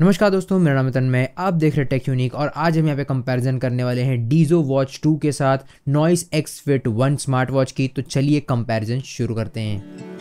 नमस्कार दोस्तों मेरा नाम मितन मैं आप देख रहे हैं टेक यूनिक और आज हम यहाँ पे कंपैरिजन करने वाले हैं डीजो वॉच 2 के साथ Noise X Fit one smart watch की तो चलिए कंपैरिजन शुरू करते हैं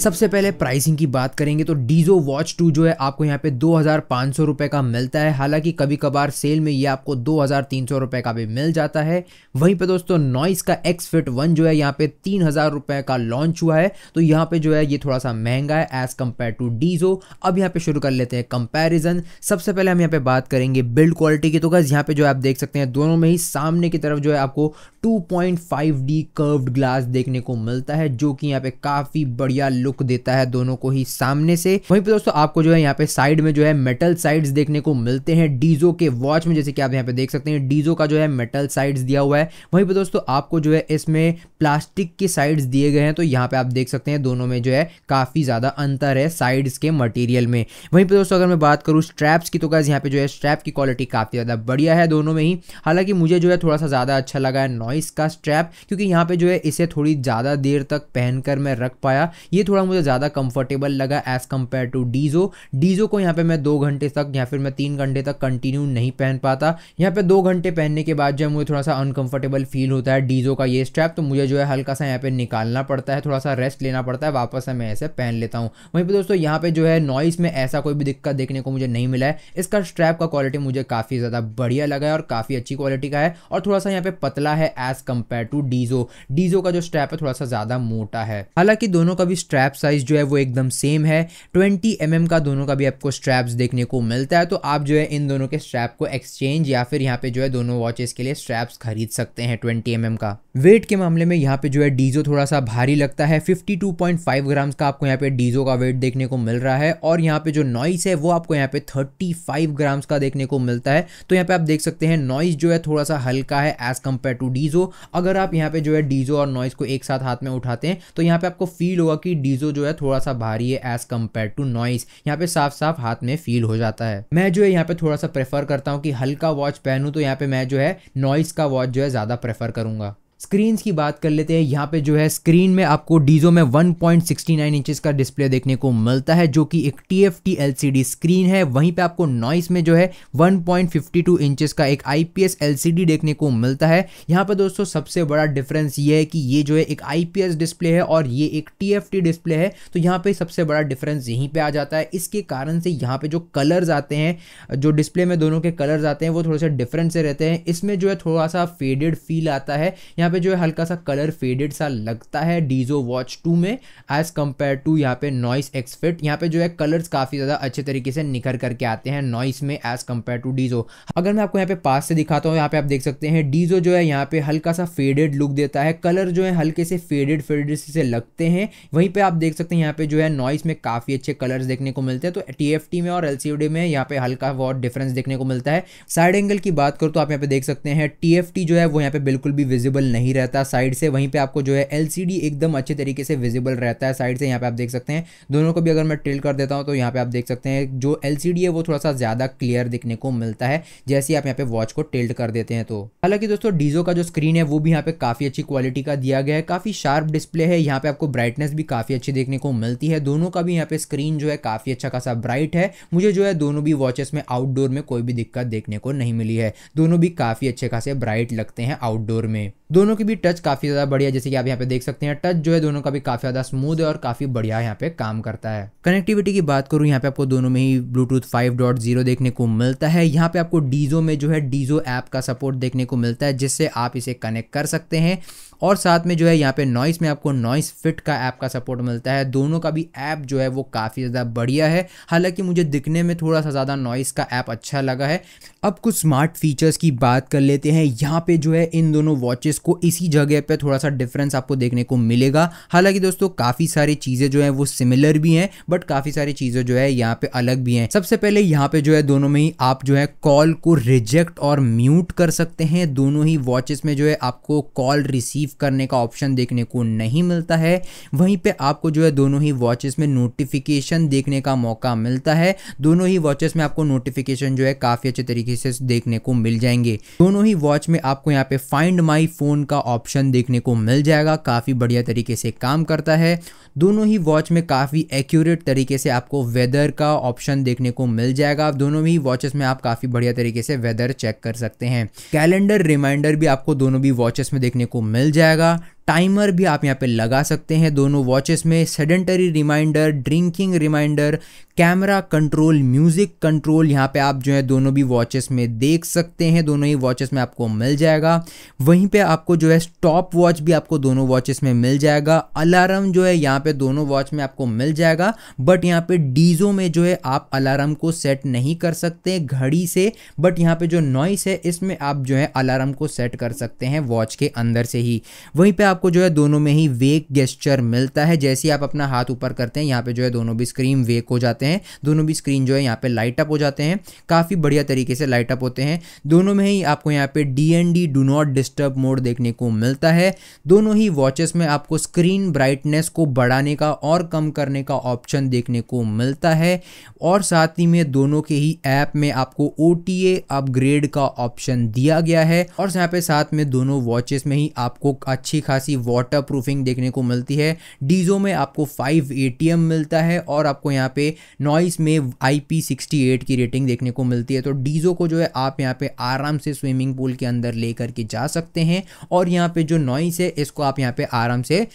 सबसे पहले प्राइसिंग की बात करेंगे तो डीजो वॉच टू जो है आपको यहाँ पे दो हजार रुपए का मिलता है हालांकि कभी कभार सेल में ये आपको दो हजार रुपए का भी मिल जाता है वहीं पे दोस्तों नॉइस का एक्स फिट वन जो है यहाँ पे तीन हजार रुपए का लॉन्च हुआ है तो यहाँ पे जो है ये थोड़ा सा महंगा है एज कंपेयर टू डीजो अब यहाँ पे शुरू कर लेते हैं कंपेरिजन सबसे पहले हम यहाँ पे बात करेंगे बिल्ड क्वालिटी की तो गज यहाँ पे जो आप देख सकते हैं दोनों में ही सामने की तरफ जो है आपको 2.5D कर्व्ड ग्लास देखने को मिलता है जो कि यहाँ पे काफी बढ़िया लुक देता है दोनों को ही सामने से वहीं पे दोस्तों आपको जो है यहाँ पे साइड में जो है मेटल साइड्स देखने को मिलते हैं डीजो के वॉच में जैसे कि आप यहाँ पे देख सकते हैं डीजो का जो है मेटल साइड्स दिया हुआ है वहीं पर दोस्तों आपको जो है इसमें प्लास्टिक के साइड्स दिए गए हैं तो यहाँ पे आप देख सकते हैं दोनों में जो है काफी ज्यादा अंतर है साइड्स के मटेरियल में वहीं पर दोस्तों अगर मैं बात करूँ स्ट्रैप्स की तो क्या यहाँ पे जो है स्ट्रैप की क्वालिटी काफी ज्यादा बढ़िया है दोनों में ही हालांकि मुझे जो है थोड़ा सा ज्यादा अच्छा लगा है नॉइस का स्ट्रैप क्योंकि यहाँ पे जो है इसे थोड़ी ज़्यादा देर तक पहनकर मैं रख पाया ये थोड़ा मुझे ज़्यादा कंफर्टेबल लगा as compare to Dizo Dizo को यहाँ पे मैं दो घंटे तक या फिर मैं तीन घंटे तक कंटिन्यू नहीं पहन पाता यहाँ पे दो घंटे पहनने के बाद जो है मुझे थोड़ा सा अनकंफर्टेबल फील होता है डीजो का ये स्ट्रैप तो मुझे जो है हल्का सा यहाँ पे निकालना पड़ता है थोड़ा सा रेस्ट लेना पड़ता है वापस से मैं ऐसे पहन लेता हूँ वहीं पर दोस्तों यहाँ पे जो है नॉइस में ऐसा कोई भी दिक्कत देखने को मुझे नहीं मिला है इसका स्ट्रैप का क्वालिटी मुझे काफ़ी ज़्यादा बढ़िया लगा है और काफ़ी अच्छी क्वालिटी का है और थोड़ा सा यहाँ पे पतला है as compare to Dizo Dizo का जो स्ट्रैप है थोड़ा सा ज़्यादा मोटा है हालांकि दोनों का भी स्ट्रैप साइज जो है वो एकदम सेम है ट्वेंटी एम mm का दोनों का भी आपको स्ट्रैप्स देखने को मिलता है तो आप जो है इन दोनों के स्ट्रैप को एक्सचेंज या फिर यहाँ पे जो है दोनों वॉचेस के लिए स्ट्रैप्स खरीद सकते हैं ट्वेंटी एम mm का वेट के मामले में यहाँ पे जो है डीजो थोड़ा सा भारी लगता है 52.5 ग्राम्स का आपको यहाँ पे डीजो का वेट देखने को मिल रहा है और यहाँ पे जो नॉइस है वो आपको यहाँ पे 35 ग्राम्स का देखने को मिलता है तो यहाँ पे आप देख सकते हैं नॉइस जो है थोड़ा सा हल्का है as compare to Dizo Dizo अगर आप यहाँ पे जो है डीजो और नॉइस को एक साथ हाथ में उठाते हैं तो यहाँ पे आपको फील होगा कि डीजो जो है थोड़ा सा भारी है एज कम्पेयर टू नॉइस यहाँ पे साफ साफ हाथ में फील हो जाता है मैं जो है यहाँ पे थोड़ा सा प्रेफर करता हूँ कि हल्का वॉच पहनूँ तो यहाँ पे मैं जो है नॉइस का वॉच जो है ज़्यादा प्रेफर करूंगा स्क्रीन्स की बात कर लेते हैं यहाँ पे जो है स्क्रीन में आपको डीजो में 1.69 इंचेस का डिस्प्ले देखने को मिलता है जो कि एक T F T L C D screen है वहीं पे आपको नॉइस में जो है 1.52 इंचेस का एक I P S L C D देखने को मिलता है यहाँ पर दोस्तों सबसे बड़ा डिफरेंस ये है कि ये जो है एक आई पी एस डिस्प्ले है और ये एक टी एफ टी डिस्प्ले है तो यहाँ पर सबसे बड़ा डिफरेंस यहीं पर आ जाता है इसके कारण से यहाँ पर जो कलर्स आते हैं जो डिस्प्ले में दोनों के कलर्स आते हैं वो थोड़े से डिफरेंट से रहते हैं इसमें जो है थोड़ा सा फेडेड फील आता है यहाँ यहाँ पे जो है हल्का सा कलर फेडेड सा लगता है डीजो वॉच टू में एज़ कम्पेयर टू यहाँ पे नॉइस एक्सफिट यहाँ पे जो है कलर्स काफ़ी ज़्यादा अच्छे तरीके से निखर करके आते हैं नॉइस में एज़ कम्पेयर टू डीजो अगर मैं आपको यहाँ पे पास से दिखाता हूँ यहाँ पे आप देख सकते हैं डीजो जो है यहाँ पे हल्का सा फेडेड लुक देता है कलर जो है हल्के से फेडेड फेडेड से लगते हैं वहीं पर आप देख सकते हैं यहाँ पे जो है नॉइस में काफ़ी अच्छे कलर्स देखने को मिलते हैं तो टी में और एल में यहाँ पे हल्का बहुत डिफरेंस देखने को मिलता है साइड एंगल की बात करो तो आप यहाँ पे देख सकते हैं टी जो है वो यहाँ पे बिल्कुल भी विजिबल नहीं नहीं रहता साइड से वहीं पे आपको जो है एल एकदम अच्छे तरीके से विजिबल रहता है साइड से यहाँ पे आप देख सकते हैं दोनों को भी अगर मैं ट्रिल कर देता हूँ तो यहाँ पे आप देख सकते हैं जो एल है वो थोड़ा सा ज़्यादा क्लियर दिखने को मिलता है जैसे आप यहाँ पे वॉच को टिल्ट कर देते हैं तो हालांकि दोस्तों डीजो का जो स्क्रीन है वो भी यहाँ पे काफ़ी अच्छी क्वालिटी का दिया गया है काफ़ी शार्प डिस्प्ले है यहाँ पे आपको ब्राइटनेस भी काफ़ी अच्छी देखने को मिलती है दोनों का भी यहाँ पे स्क्रीन जो है काफ़ी अच्छा खासा ब्राइट है मुझे जो है दोनों भी वॉचेस में आउटडोर में कोई भी दिक्कत देखने को नहीं मिली है दोनों भी काफ़ी अच्छे खासे ब्राइट लगते हैं आउटडोर में दोनों दोनों के भी टच काफ़ी ज़्यादा बढ़िया जैसे कि आप यहाँ पे देख सकते हैं टच जो है दोनों का भी काफ़ी ज़्यादा स्मूथ है और काफ़ी बढ़िया यहाँ पे काम करता है कनेक्टिविटी की बात करूँ यहाँ पे आपको दोनों में ही ब्लूटूथ फाइव देखने को मिलता है यहाँ पे आपको डीजो में जो है डीजो ऐप का सपोर्ट देखने को मिलता है जिससे आप इसे कनेक्ट कर सकते हैं और साथ में जो है यहाँ पे नॉइस में आपको नॉइस फिट का ऐप का सपोर्ट मिलता है दोनों का भी ऐप जो है वो काफ़ी ज़्यादा बढ़िया है हालांकि मुझे दिखने में थोड़ा सा ज़्यादा नॉइस का ऐप अच्छा लगा है अब कुछ स्मार्ट फीचर्स की बात कर लेते हैं यहाँ पे जो है इन दोनों वॉचेस को इसी जगह पे थोड़ा सा डिफरेंस आपको देखने को मिलेगा हालांकि दोस्तों काफ़ी सारी चीज़ें जो हैं वो सिमिलर भी हैं बट काफ़ी सारी चीज़ें जो है यहाँ पे अलग भी हैं सबसे पहले यहाँ पे जो है दोनों में ही आप जो है कॉल को रिजेक्ट और म्यूट कर सकते हैं दोनों ही वॉचेस में जो है आपको कॉल रिसीव रिसीव करने का ऑप्शन देखने को नहीं मिलता है वहीं पे आपको जो है दोनों ही वॉचेस में नोटिफिकेशन देखने का मौका मिलता है दोनों ही वॉचेस में आपको नोटिफिकेशन जो है काफ़ी अच्छे तरीके से देखने को मिल जाएंगे दोनों ही वॉच में आपको यहाँ पे फाइंड माई फ़ोन का ऑप्शन देखने को मिल जाएगा काफ़ी बढ़िया तरीके से काम करता है दोनों ही वॉच में काफ़ी एक्यूरेट तरीके से आपको वेदर का ऑप्शन देखने को मिल जाएगा दोनों ही वॉचेस में आप काफ़ी बढ़िया तरीके से वेदर चेक कर सकते हैं कैलेंडर रिमाइंडर भी आपको दोनों भी वॉचेस में देखने को मिल जाएगा जाएगा टाइमर भी आप यहाँ पे लगा सकते हैं दोनों वॉचेस में sedentary reminder drinking reminder camera control music control यहाँ पे आप जो है दोनों भी वॉचेस में देख सकते हैं दोनों ही वॉचेस में आपको मिल जाएगा वहीं पे आपको जो है स्टॉप वॉच भी आपको दोनों वॉचेस में मिल जाएगा अलार्म जो है यहाँ पे दोनों वॉच में आपको मिल जाएगा बट यहाँ पे डीजो में जो है आप अलार्म को सेट नहीं कर सकते घड़ी से बट यहाँ पे जो नॉइस है इसमें आप जो है अलार्म को सेट कर सकते हैं वॉच के अंदर से ही वहीं पर आप आपको जो है दोनों में ही वेक गेस्चर मिलता है जैसे ही आप अपना हाथ ऊपर करते हैं यहाँ पे जो है दोनों भी स्क्रीन वेक हो जाते हैं दोनों भी स्क्रीन जो है यहाँ पे लाइट अप हो जाते हैं काफ़ी बढ़िया तरीके से लाइट अप होते हैं दोनों में ही आपको यहाँ पे D N D do not disturb mode देखने को मिलता है दोनों ही वॉचेस में आपको स्क्रीन ब्राइटनेस को बढ़ाने का और कम करने का ऑप्शन देखने को मिलता है और साथ ही में दोनों के ही ऐप में आपको ओ अपग्रेड का ऑप्शन दिया गया है और यहाँ पे साथ में दोनों वॉचेस में ही आपको अच्छी खासी खासी वाटर प्रूफिंग देखने को मिलती है डीजो में आपको फाइव ए मिलता है और आपको यहाँ पे नॉइस में आई पी की रेटिंग देखने को मिलती है तो डीजो को जो है आप यहाँ पे आराम से स्विमिंग पूल के अंदर ले करके जा सकते हैं और यहाँ पे जो नॉइस है इसको आप यहाँ पे आराम से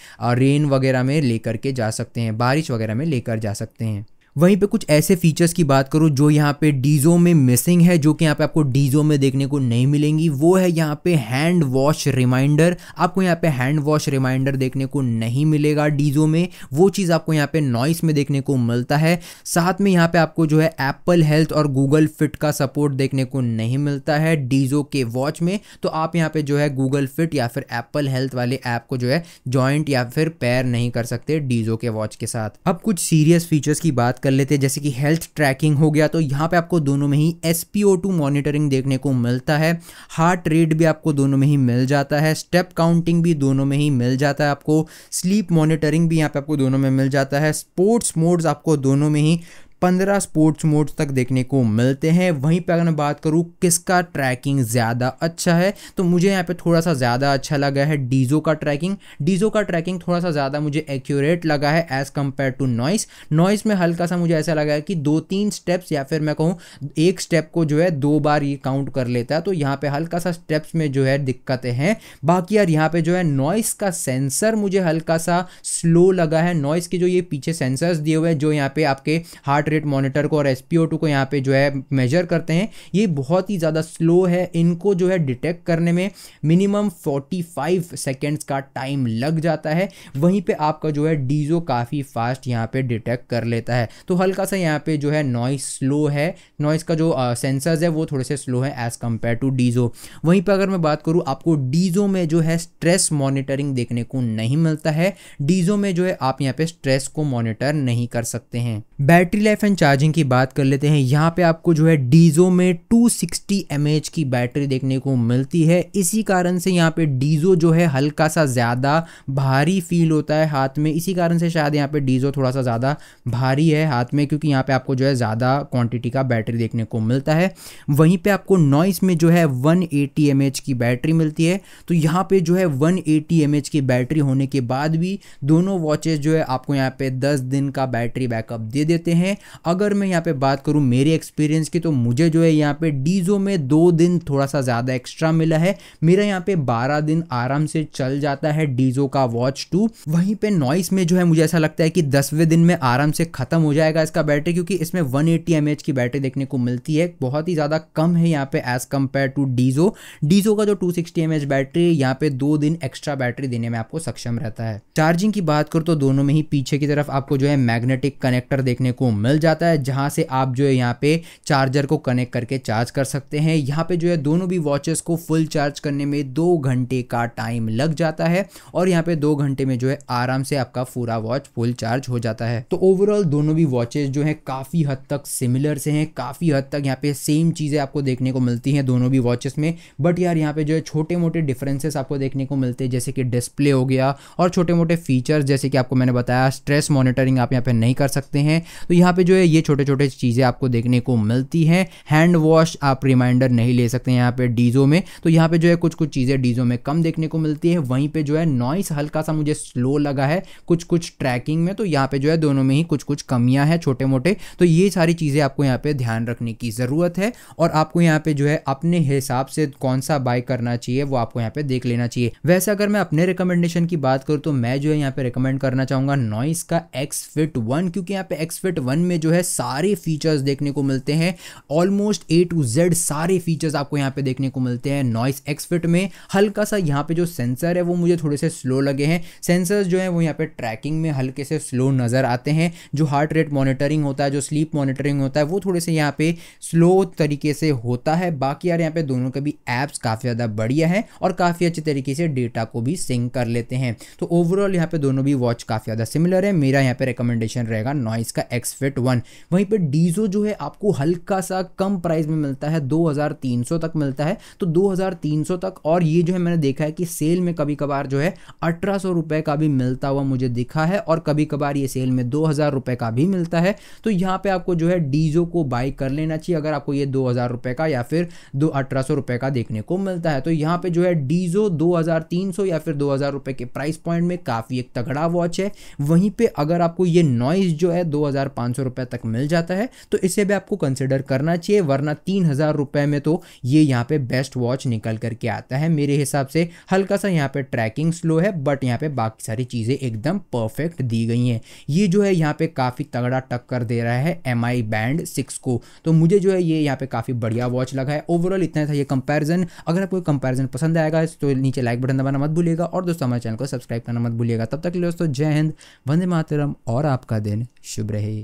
रेन वगैरह में लेकर के जा सकते हैं बारिश वगैरह में लेकर जा सकते हैं वहीं पे कुछ ऐसे फीचर्स की बात करूँ जो यहाँ पे डीजो में मिसिंग है जो कि यहाँ पे आपको डीजो में देखने को नहीं मिलेंगी वो है यहाँ पे हैंड वॉश रिमाइंडर आपको यहाँ पे हैंड वॉश रिमाइंडर देखने को नहीं मिलेगा डीजो में वो चीज़ आपको यहाँ पे नॉइस में देखने को मिलता है साथ में यहाँ पे आपको जो है एप्पल हेल्थ और गूगल फिट का सपोर्ट देखने को नहीं मिलता है डीजो के वॉच में तो आप यहाँ पे जो है गूगल फिट या फिर एप्पल हेल्थ वाले ऐप को जो है जॉइंट या फिर पैर नहीं कर सकते डीजो के वॉच के साथ अब कुछ सीरियस फीचर्स की बात कर लेते हैं जैसे कि हेल्थ ट्रैकिंग हो गया तो यहाँ पे आपको दोनों में ही S P O two monitoring देखने को मिलता है हार्ट रेट भी आपको दोनों में ही मिल जाता है स्टेप काउंटिंग भी दोनों में ही मिल जाता है आपको स्लीप मॉनिटरिंग भी यहाँ पे आपको दोनों में मिल जाता है स्पोर्ट्स मोड्स आपको दोनों में ही पंद्रह स्पोर्ट्स मोड तक देखने को मिलते हैं वहीं पर अगर मैं बात करूँ किसका ट्रैकिंग ज़्यादा अच्छा है तो मुझे यहाँ पे थोड़ा सा ज़्यादा अच्छा लगा है डीजो का ट्रैकिंग डीजो का ट्रैकिंग थोड़ा सा ज़्यादा मुझे एक्यूरेट लगा है as compare to noise noise में हल्का सा मुझे ऐसा लगा है कि दो तीन स्टेप्स या फिर मैं कहूँ एक स्टेप को जो है दो बार ये काउंट कर लेता है तो यहाँ पर हल्का सा स्टेप्स में जो है दिक्कतें हैं बाकी यार यहाँ पर जो है नॉइस का सेंसर मुझे हल्का सा स्लो लगा है नॉइस के जो ये पीछे सेंसर्स दिए हुए हैं जो यहाँ पे आपके हार्ट रेट मॉनिटर को और एस को यहाँ पे जो है मेजर करते हैं ये बहुत ही ज़्यादा स्लो है इनको जो है डिटेक्ट करने में मिनिमम 45 सेकेंड्स का टाइम लग जाता है वहीं पे आपका जो है डीजो काफ़ी फास्ट यहाँ पे डिटेक्ट कर लेता है तो हल्का सा यहाँ पे जो है नॉइस स्लो है नॉइस का जो सेंसर्स है वो थोड़े से स्लो है एज़ कम्पेयर टू डीजो वहीं पर अगर मैं बात करूँ आपको डीजो में जो है स्ट्रेस मॉनिटरिंग देखने को नहीं मिलता है डीजो में जो है आप यहाँ पे स्ट्रेस को मॉनिटर नहीं कर सकते हैं battery life life and charging की बात कर लेते हैं यहाँ पे आपको जो है डीजो में 260 सिक्सटी की बैटरी देखने को मिलती है इसी कारण से यहाँ पे डीजो जो है हल्का सा ज़्यादा भारी फील होता है हाथ में इसी कारण से शायद यहाँ पे डीजो थोड़ा सा ज़्यादा भारी है हाथ में क्योंकि यहाँ पे आपको जो है ज़्यादा क्वान्टिटी का बैटरी देखने को मिलता है वहीं पर आपको नॉइस में जो है वन एटी की बैटरी मिलती है तो यहाँ पर जो है वन एटी की बैटरी होने के बाद भी दोनों वॉचेज जो है आपको यहाँ पर दस दिन का बैटरी बैकअप दे देते हैं अगर मैं यहाँ पे बात करूँ मेरे एक्सपीरियंस की तो मुझे जो है यहाँ पे डीजो में दो दिन थोड़ा सा ज़्यादा एक्स्ट्रा मिला है मेरा यहाँ पे बारह दिन आराम से चल जाता है डीजो का वॉच टू वहीं पे नॉइस में जो है मुझे ऐसा लगता है कि दसवें दिन में आराम से ख़त्म हो जाएगा इसका बैटरी क्योंकि इसमें वन एटी की बैटरी देखने को मिलती है बहुत ही ज़्यादा कम है यहाँ पे as compare to Dizo Dizo का जो टू सिक्सटी बैटरी है यहाँ पे दो दिन एक्स्ट्रा बैटरी देने में आपको सक्षम रहता है चार्जिंग की बात करो तो दोनों में ही पीछे की तरफ आपको जो है मैग्नेटिक कनेक्टर देखने को मिल निकल जाता है जहाँ से आप जो है यहाँ पे चार्जर को कनेक्ट करके चार्ज कर सकते हैं यहाँ पे जो है दोनों भी वॉचेस को फुल चार्ज करने में दो घंटे का टाइम लग जाता है और यहाँ पे दो घंटे में जो है आराम से आपका पूरा वॉच फुल चार्ज हो जाता है तो ओवरऑल दोनों भी वॉचेज जो है काफ़ी हद तक सिमिलर से हैं काफ़ी हद तक यहाँ पे सेम चीज़ें आपको देखने को मिलती हैं दोनों भी वॉचेस में बट यार यहाँ पे जो है छोटे मोटे डिफरेंसेस आपको देखने को मिलते हैं जैसे कि डिस्प्ले हो गया और छोटे मोटे फीचर्स जैसे कि आपको मैंने बताया स्ट्रेस मॉनिटरिंग आप यहाँ पे नहीं कर सकते हैं तो यहाँ पे जो है ये छोटे छोटे चीज़ें आपको देखने को मिलती हैं हैंड वॉश आप रिमाइंडर नहीं ले सकते हैं यहाँ पे डीजो में तो यहाँ पे जो है कुछ कुछ चीज़ें डीजो में कम देखने को मिलती है वहीं पे जो है नॉइस हल्का सा मुझे स्लो लगा है कुछ कुछ ट्रैकिंग में तो यहाँ पे जो है दोनों में ही कुछ कुछ कमियाँ हैं छोटे मोटे तो ये सारी चीज़ें आपको यहाँ पे ध्यान रखने की ज़रूरत है और आपको यहाँ पे जो है अपने हिसाब से कौन सा बाय करना चाहिए वो आपको यहाँ पे देख लेना चाहिए वैसे अगर मैं अपने रिकमेंडेशन की बात करूँ तो मैं जो है यहाँ पे रिकमेंड करना चाहूँगा नॉइस का एक्स फिट वन क्योंकि यहाँ पे एक्स फिट वन में में जो है सारे फीचर्स देखने को मिलते हैं ऑलमोस्ट ए टू जेड सारे फीचर्स आपको यहाँ पे देखने को मिलते हैं नॉइस एक्सफिट में हल्का सा यहाँ पे जो सेंसर है वो मुझे थोड़े से स्लो लगे हैं सेंसर्स जो है वो यहाँ पे ट्रैकिंग में हल्के से स्लो नज़र आते हैं जो हार्ट रेट मॉनिटरिंग होता है जो स्लीप मॉनिटरिंग होता है वो थोड़े से यहाँ पे स्लो तरीके से होता है बाकी यार यहाँ पे दोनों के भी एप्स काफ़ी ज़्यादा बढ़िया है और काफ़ी अच्छे तरीके से डेटा को भी सिंक कर लेते हैं तो ओवरऑल यहाँ पे दोनों भी वॉच काफ़ी ज़्यादा सिमिलर है मेरा यहाँ पे रिकमेंडेशन रहेगा नॉइस का एक्सफिट वन वहीं पर डीजो जो है आपको हल्का सा कम प्राइस में मिलता है 2300 तक मिलता है तो 2300 तक और ये जो है मैंने देखा है कि सेल में कभी कभार जो है अठारह सौ रुपये का भी मिलता हुआ मुझे दिखा है और कभी कभार ये सेल में दो हज़ार रुपये का भी मिलता है तो यहाँ पर आपको जो है डीजो को बाई कर लेना चाहिए अगर आपको ये दो हज़ार रुपये का या फिर दो अठारह सौ रुपये का देखने को मिलता है तो यहाँ पे जो है डीजो दो हज़ार तीन सौ या फिर दो हज़ार रुपये के प्राइस पॉइंट में काफ़ी एक तगड़ा वॉच है वहीं पर अगर आपको ये नॉइज़ जो है दो हज़ार पाँच सौ रुपये तक मिल जाता है तो इसे भी आपको कंसिडर करना चाहिए वरना तीन हज़ार रुपये में तो ये यहाँ पे बेस्ट वॉच निकल करके आता है मेरे हिसाब से हल्का सा यहाँ पे ट्रैकिंग स्लो है बट यहाँ पे बाकी सारी चीज़ें एकदम परफेक्ट दी गई हैं ये जो है यहाँ पे काफ़ी तगड़ा टक्कर दे रहा है एम बैंड सिक्स को तो मुझे जो है ये यहाँ पे काफ़ी बढ़िया वॉच लगा है ओवरऑल इतना था ये कंपेरिजन अगर आपको कंपेरिजन पसंद आएगा तो नीचे लाइक बटन दबाना मत भूलिएगा और दोस्तों हमारे चैनल को सब्सक्राइब करना मत भूलिएगा तब तक दोस्तों जय हिंद वंदे मातरम और आपका दिन शुभ रहे